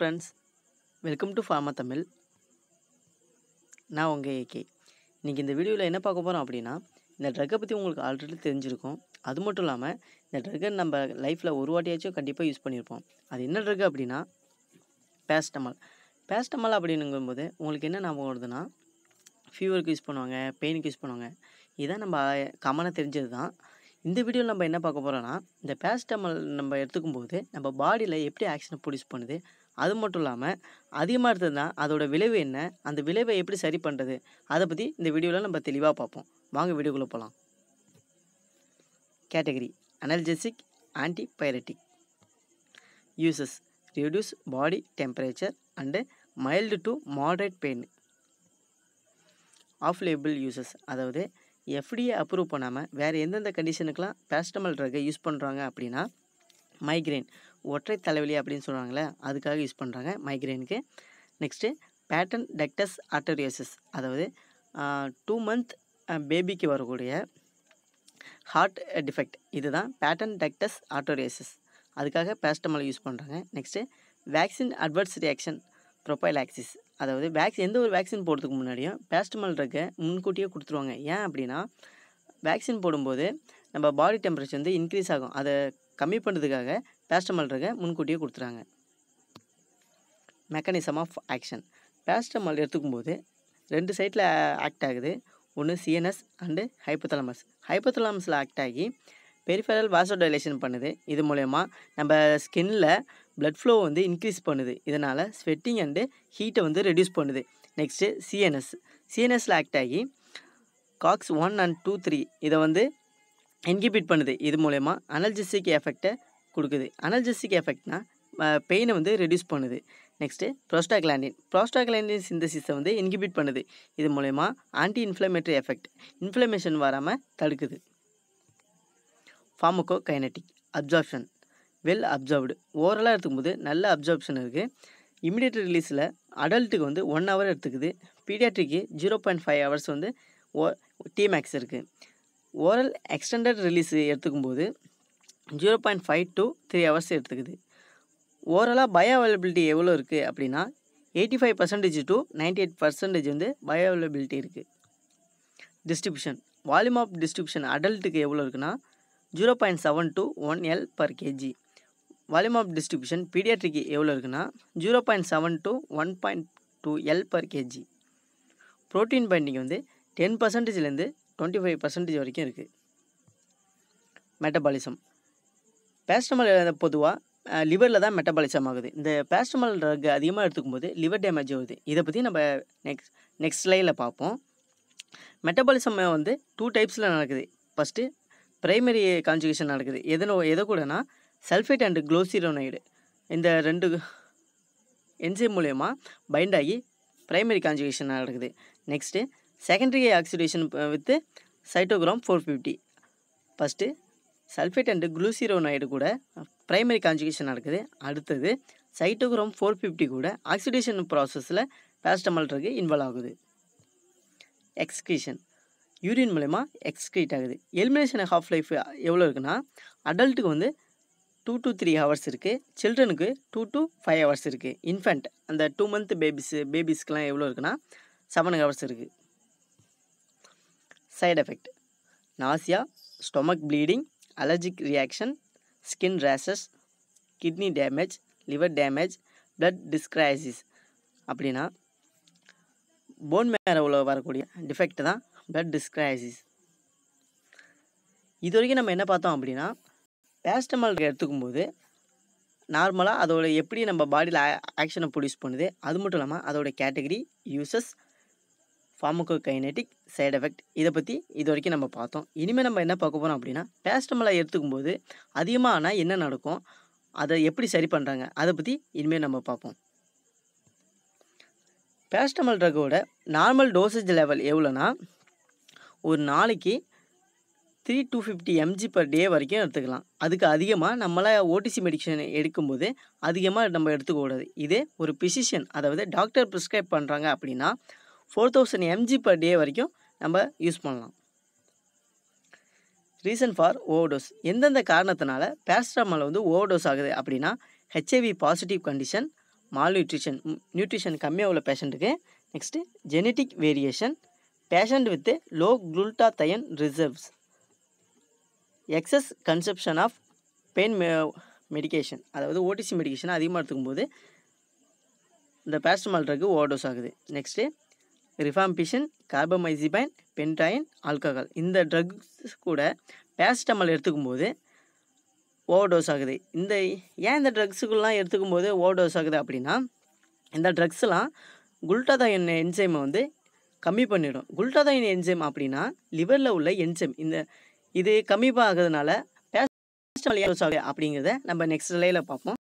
friends welcome to pharma Tamil நான் உங்கள் AK இன்றைக்கி இந்த வீடியோவில் என்ன பார்க்க போகிறோம் அப்படின்னா இந்த ட்ரக்கை பற்றி உங்களுக்கு ஆல்ரெடி தெரிஞ்சிருக்கும் அது மட்டும் இல்லாமல் இந்த ட்ரக்கை நம்ம லைஃப்பில் ஒரு வாட்டியாச்சும் கண்டிப்பாக யூஸ் பண்ணியிருப்போம் அது என்ன ட்ரக் அப்படின்னா பேஸ்டமால் பேஸ்டமால் அப்படின்னுங்கும்போது உங்களுக்கு என்ன ஞாபகம் வருதுன்னா ஃபீவருக்கு யூஸ் பண்ணுவாங்க பெயினுக்கு யூஸ் பண்ணுவாங்க இதுதான் நம்ம கமனாக தெரிஞ்சது தான் இந்த வீடியோவில் நம்ம என்ன பார்க்க போகிறோன்னா இந்த பேஸ்டமல் நம்ம எடுத்துக்கும் போது நம்ம பாடியில் எப்படி ஆக்ஷனை ப்ரொடியூஸ் பண்ணுது அது மட்டும் இல்லாமல் அதிகமாக எடுத்ததுனா அதோட விளைவு என்ன அந்த விளைவை எப்படி சரி பண்ணுறது அதை பற்றி இந்த வீடியோவில் நம்ம தெளிவாக பார்ப்போம் வாங்க வீடியோக்குள்ளே போகலாம் category analgesic antipyretic uses reduce body temperature and mild to moderate pain off label uses அதாவது எஃப்டியை அப்ரூவ் பண்ணாமல் வேறு எந்தெந்த கண்டிஷனுக்கெலாம் பேரஸ்டமல் ட்ரக்கை யூஸ் பண்ணுறாங்க அப்படின்னா மைக்ரைன் ஒற்றை தலைவலி அப்படின்னு சொல்கிறாங்களே அதுக்காக யூஸ் பண்ணுறாங்க மைக்ரைனுக்கு நெக்ஸ்ட்டு பேட்டன் டெக்டஸ் ஆட்டோரியோசிஸ் அதாவது டூ மந்த் பேபிக்கு வரக்கூடிய ஹார்ட் டிஃபெக்ட் இதுதான் பேட்டன் டெக்டஸ் ஆட்டோரியாசிஸ் அதுக்காக பேஸ்டமால் யூஸ் பண்ணுறாங்க next vaccine adverse reaction prophylaxis அதாவது வேக்சின் எந்த ஒரு வேக்சின் போடுறதுக்கு முன்னாடியும் பேஸ்டமால் இருக்க முன்கூட்டியே கொடுத்துருவாங்க ஏன் அப்படின்னா வேக்சின் போடும்போது நம்ம பாடி டெம்பரேச்சர் வந்து இன்க்ரீஸ் ஆகும் அதை கம்மி பண்ணுறதுக்காக பேஸ்டமால்றதை முன்கூட்டியே கொடுத்துறாங்க மெக்கானிசம் ஆஃப் ஆக்ஷன் பேஸ்டமல் எடுத்துக்கும் போது ரெண்டு சைட்டில் ஆக்ட் ஆகுது ஒன்று சிஎன்எஸ் அண்டு ஹைப்போதலமஸ் ஹைப்போதலமஸில் ஆக்ட் ஆகி பெரிஃபரல் வாசோடைலேஷன் பண்ணுது இது மூலயமா நம்ம ஸ்கின்னில் ப்ளட் ஃப்ளோ வந்து இன்க்ரீஸ் பண்ணுது இதனால் ஸ்வெட்டிங் அண்டு ஹீட்டை வந்து ரெடியூஸ் பண்ணுது நெக்ஸ்ட்டு சிஎன்எஸ் சிஎன்எஸில் ஆக்ட் ஆகி COX one and two three இதை வந்து இன்கிபிட் பண்ணுது இது மூலயமா அனல்ஜெசிக் எஃபெக்டை கொடுக்குது அனல்ஜெஸ்டிக் எஃபெக்ட்னா பெயினை வந்து ரெடியூஸ் பண்ணுது நெக்ஸ்ட்டு ப்ரோஸ்டாகிளாண்டின் ப்ரோஸ்டாகிளாண்டின் சிந்தசிஸை வந்து இன்ஹிபிட் பண்ணுது இது மூலயமா ஆன்டி இன்ஃப்ளமேட்டரி எஃபெக்ட் இன்ஃப்ளமேஷன் வராமல் தடுக்குது pharmacokinetic absorption well absorbed ஓவரலாக எடுத்துக்கும்போது நல்ல அப்சார்ப்ஷன் இருக்குது இமீடியட் ரிலீஸில் அடல்ட்டுக்கு வந்து ஒன் ஹவர் எடுத்துக்குது பீடியாட்ரிக்கு ஜீரோ பாயிண்ட் ஃபைவ் ஹவர்ஸ் வந்து ஓ டிமேக்ஸ் இருக்குது ஓரல் எக்ஸ்டெண்டட் ரிலீஸ் எடுத்துக்கும்போது zero point five to three hours எடுத்துக்குது ஓவராலாக பயோ அவைலபிலிட்டி எவ்வளோ இருக்குது அப்படின்னா eighty five percentage to ninety eight percentage வந்து பயோ அவைலபிலிட்டி இருக்குது டிஸ்ட்ரிபியூஷன் வால்யூம் ஆஃப் டிஸ்ட்ரிபியூஷன் அடல்ட்டுக்கு எவ்வளோ இருக்குன்னா zero point seven to one L per KG volume of distribution பீடியாட்ரிக்கு எவ்வளோ இருக்குன்னா zero point seven to one point two L per KG protein binding வந்து ten பர்சன்டேஜ்லேருந்து டுவெண்ட்டி ஃபைவ் பர்சன்டேஜ் வரைக்கும் இருக்குது மெட்டபாலிசம் பேஸ்டமல் பொதுவாக லிவரில் தான் மெட்டபாலிசம் ஆகுது இந்த பேஸ்டமல் ட்ரக் அதிகமாக எடுத்துக்கும் போது லிவர் டேமேஜ் ஆகுது இதை பற்றி நம்ம நெக்ஸ்ட் நெக்ஸ்ட் ஸ்லைடில் பார்ப்போம் மெட்டபாலிசம் வந்து டூ டைப்ஸில் நடக்குது ஃபஸ்ட்டு ப்ரைமரி கான்ஜுகேஷன் நடக்குது எதனோ எதை கூடனா சல்ஃபேட் அண்டு குளோசிரோனைடு இந்த ரெண்டு என்சைம் மூலயமா பைண்ட் ஆகி ப்ரைமரி கான்ஜுகேஷன் நடக்குது next secondary oxidation with cytochrome four fifty first sulphate and glucuronide கூட ப்ரைமரி கான்ஜுகேஷன் நடக்குது அடுத்தது சைட்டோக்ரோம் ஃபோர் ஃபிஃப்டி கூட ஆக்சிடேஷன் ப்ராசஸில் பேரஸ்டமால் இன்வால்வ் ஆகுது எக்ஸ்கிரீஷன் யூரின் மூலயமா எக்ஸ்கிரீட் ஆகுது எலிமினேஷன் ஹாஃப் லைஃப் எவ்வளோ இருக்குன்னா அடல்ட்டுக்கு வந்து டூ டு த்ரீ ஹவர்ஸ் இருக்குது சில்ட்ரனுக்கு டூ டு ஃபைவ் ஹவர்ஸ் இருக்குது இன்ஃபென்ட் அந்த டூ மந்த் பேபிஸு பேபிஸ்க்கெலாம் எவ்வளோ இருக்குன்னா செவன் ஹவர்ஸ் இருக்குது side effect nausea stomach bleeding allergic reaction skin rashes kidney damage liver damage blood dyscrasias அப்படின்னா போன் மேரோவில் வரக்கூடிய டிஃபெக்ட் தான் பிளட் டிஸ்கிரைசிஸ் இது வரைக்கும் நம்ம என்ன பார்த்தோம் அப்படின்னா பேஸ்டமால் எடுத்துக்கும் போது நார்மலாக அதோட எப்படி நம்ம பாடியில் ஆக்ஷனை ப்ரொடியூஸ் பண்ணுது அது மட்டும் இல்லாமல் அதோட category uses pharmacokinetic side effect இதை பற்றி இது வரைக்கும் நம்ம பார்த்தோம் இனிமேல் நம்ம என்ன பார்க்க போகிறோம் அப்படின்னா பேஸ்டமலை எடுத்துக்கும் போது அதிகமாக ஆனால் என்ன நடக்கும் அதை எப்படி சரி பண்ணுறாங்க அதை பற்றி இனிமேல் நம்ம பார்ப்போம் பேஸ்டமல் ட்ரக்கோட நார்மல் டோசேஜ் லெவல் எவ்வளோன்னா ஒரு நாளைக்கு three two fifty MG per day வரைக்கும் எடுத்துக்கலாம் அதுக்கு அதிகமாக நம்மளால் ஓடிசி மெடிக்கேஷன் எடுக்கும்போது அதிகமாக நம்ம எடுத்துக்கக்கூடாது இதே ஒரு பிசிஷியன் அதாவது டாக்டர் ப்ரிஸ்கிரைப் பண்ணுறாங்க அப்படின்னா four thousand MG per day வரைக்கும் நம்ம யூஸ் பண்ணலாம் ரீசன் ஃபார் ஓவர்டோஸ் எந்தெந்த காரணத்தினால பேரஸ்டாமால் வந்து ஓவர்டோஸ் ஆகுது அப்படின்னா HIV positive condition malnutrition nutrition கம்மியாக உள்ள பேஷண்ட்டுக்கு next genetic variation patient with low தயன் reserves excess consumption of pain மெ மெடிகேஷன் அதாவது ஓடிசி மெடிக்கேஷன் அதிகமாக எடுத்துக்கும் போது இந்த பேரஸ்டமால் ட்ரக்கு ஓவர்டோஸ் ஆகுது next rifampicin carbamazepine phenytoin alcohol இந்த ட்ரக்ஸ் கூட பேஸ்டமால் எடுத்துக்கும் போது ஓவர் டோஸ் ஆகுது இந்த ஏன் இந்த ட்ரக்ஸுக்குலாம் எடுத்துக்கும் போது ஓவர் டோஸ் ஆகுது அப்படின்னா இந்த ட்ரக்ஸ்லாம் எண்ணெய் என்சைமை வந்து கம்மி பண்ணிடும் எண்ணெய் என்சைம் அப்படின்னா லிவரில் உள்ள என்சைம் இந்த இது கம்மிப்பாக ஆகுதுனால ஏன் டோஸ் ஆகுது அப்படிங்கிறத நம்ம நெக்ஸ்ட் நிலையில் பார்ப்போம்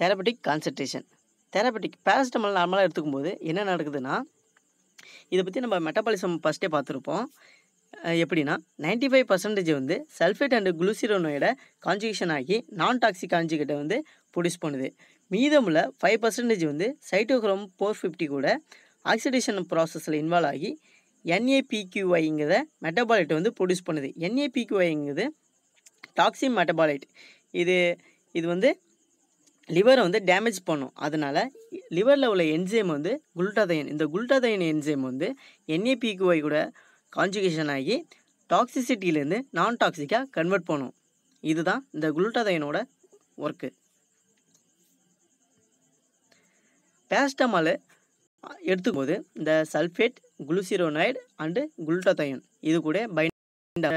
தெரபட்டிக் கான்சன்ட்ரேஷன் தெரபட்டிக் பேரஸ்டமால் நார்மலாக எடுத்துக்கும் போது என்ன நடக்குதுன்னா இதை பற்றி நம்ம மெட்டபாலிசம் ஃபஸ்ட்டே பார்த்துருப்போம் எப்படின்னா நைன்டி ஃபைவ் பர்சன்டேஜ் வந்து சல்ஃபேட் அண்டு குளுசிரோனோட கான்ஜுகேஷன் ஆகி நான் டாக்ஸிக் கான்ஜுகேட்டை வந்து ப்ரொடியூஸ் பண்ணுது மீதமுள்ள ஃபைவ் பர்சன்டேஜ் வந்து சைட்டோக்ரோம் ஃபோர் ஃபிஃப்டி கூட ஆக்சிடேஷன் ப்ராசஸில் இன்வால்வ் ஆகி என்ஏபிக்யூஐங்கிறத மெட்டபாலைட்டை வந்து ப்ரொடியூஸ் பண்ணுது என்ஏபிக்யூஐங்கிறது டாக்ஸி மெட்டபாலைட் இது இது வந்து லிவரை வந்து டேமேஜ் பண்ணும் அதனால் லிவரில் உள்ள என்ஜைம் வந்து குளுட்டாதயன் இந்த குல்டாதையன் என்ஜைம் வந்து என்ஏபிக்யூஐ கூட கான்ஜுகேஷன் ஆகி டாக்ஸிசிட்டியிலேருந்து நான் டாக்ஸிக்காக கன்வெர்ட் பண்ணும் இதுதான் இந்த குளுட்டாதயனோட ஒர்க்கு பேஸ்டமால் எடுத்துக்கும்போது இந்த சல்ஃபேட் குளுசிரோனைடு அண்டு குல்டாதையன் இது கூட இந்த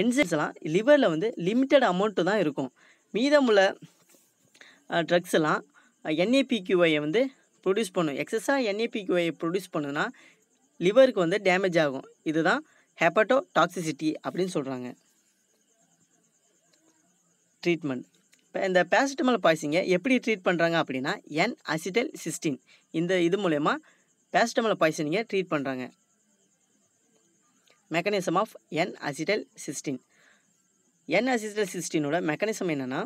என்சைம்ஸ்லாம் லிவரில் வந்து லிமிட்டட் அமௌண்ட்டு தான் இருக்கும் மீதமுள்ள ட்ரக்ஸ் எல்லாம் என்ஏபிக்யூஐயை வந்து ப்ரொடியூஸ் பண்ணும் எக்ஸஸாக என்ஏபிக்யூஐயை ப்ரொடியூஸ் பண்ணுன்னா லிவருக்கு வந்து டேமேஜ் ஆகும் இதுதான் ஹெப்பட்டோ டாக்ஸிசிட்டி அப்படின்னு சொல்கிறாங்க ட்ரீட்மெண்ட் இப்போ இந்த பேரசிட்டமால் பாய்சிங்க எப்படி ட்ரீட் பண்ணுறாங்க அப்படின்னா என் அசிடல் சிஸ்டின் இந்த இது மூலயமா பேரசிட்டமால் பாய்சனிங்க ட்ரீட் பண்ணுறாங்க mechanism of N acetyl cysteine N acetyl சிஸ்டினோட மெக்கானிசம் என்னென்னா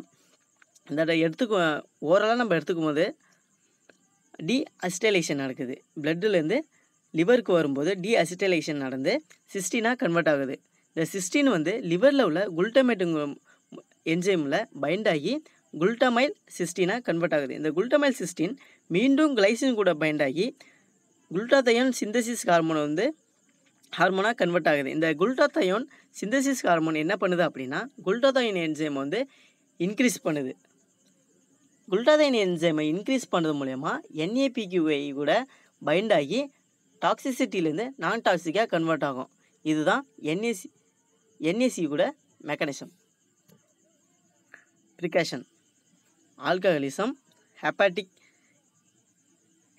இந்த எடுத்துக்கு ஓரளவு நம்ம எடுத்துக்கும் போது டி அசிட்டலைசேஷன் நடக்குது பிளட்டுலேருந்து லிவருக்கு வரும்போது டி அசிட்டலைசேஷன் நடந்து சிஸ்டினாக கன்வெர்ட் ஆகுது இந்த சிஸ்டின் வந்து லிவரில் உள்ள குல்டமேட்டுங்க என்ஜைமில் பைண்ட் ஆகி குல்டமைல் சிஸ்டினாக கன்வெர்ட் ஆகுது இந்த குல்டமைல் சிஸ்டின் மீண்டும் கிளைசின் கூட பைண்ட் ஆகி குல்டாத்தையோன் சிந்தசிஸ் ஹார்மோன் வந்து ஹார்மோனாக கன்வெர்ட் ஆகுது இந்த குல்டாத்தையோன் சிந்தசிஸ் ஹார்மோன் என்ன பண்ணுது அப்படின்னா குல்டாத்தையோன் என்ஜைம் வந்து இன்க்ரீஸ் பண்ணுது குல்டாதைன் என்சைமை இன்க்ரீஸ் பண்ணுறது மூலயமா என்ஏபிக்யூஐ கூட பைண்ட் ஆகி டாக்ஸிசிட்டிலேருந்து நான் டாக்ஸிக்காக கன்வெர்ட் ஆகும் இதுதான் என்ஏசி என்ஏசி கூட mechanism precaution alcoholism hepatic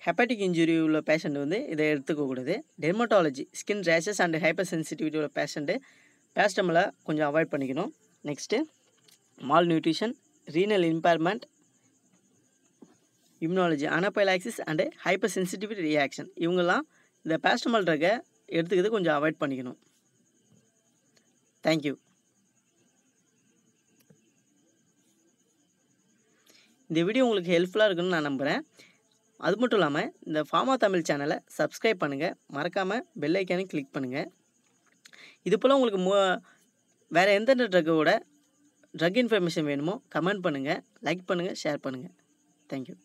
hepatic injury உள்ள பேஷண்ட் வந்து இதை எடுத்துக்கக்கூடாது dermatology skin rashes and hypersensitivity உள்ள பேஷண்ட்டு பேஸ்டமலை கொஞ்சம் அவாய்ட் பண்ணிக்கணும் next malnutrition renal impairment immunology anaphylaxis and hypersensitivity reaction இவங்கெல்லாம் இந்த பேஸ்டமால் ட்ரக்கை எடுத்துக்கிறது கொஞ்சம் அவாய்ட் பண்ணிக்கணும் தேங்க்யூ இந்த வீடியோ உங்களுக்கு ஹெல்ப்ஃபுல்லாக இருக்குன்னு நான் நம்புகிறேன் அது மட்டும் இல்லாமல் இந்த ஃபார்மா தமிழ் சேனலை சப்ஸ்கிரைப் பண்ணுங்கள் மறக்காமல் பெல் கிளிக் பண்ணுங்கள் இது போல் உங்களுக்கு மோ வேறு எந்தெந்த ட்ரக்கோட ட்ரக் இன்ஃபர்மேஷன் வேணுமோ கமெண்ட் பண்ணுங்கள் லைக் பண்ணுங்கள் ஷேர் பண்ணுங்கள் தேங்க்யூ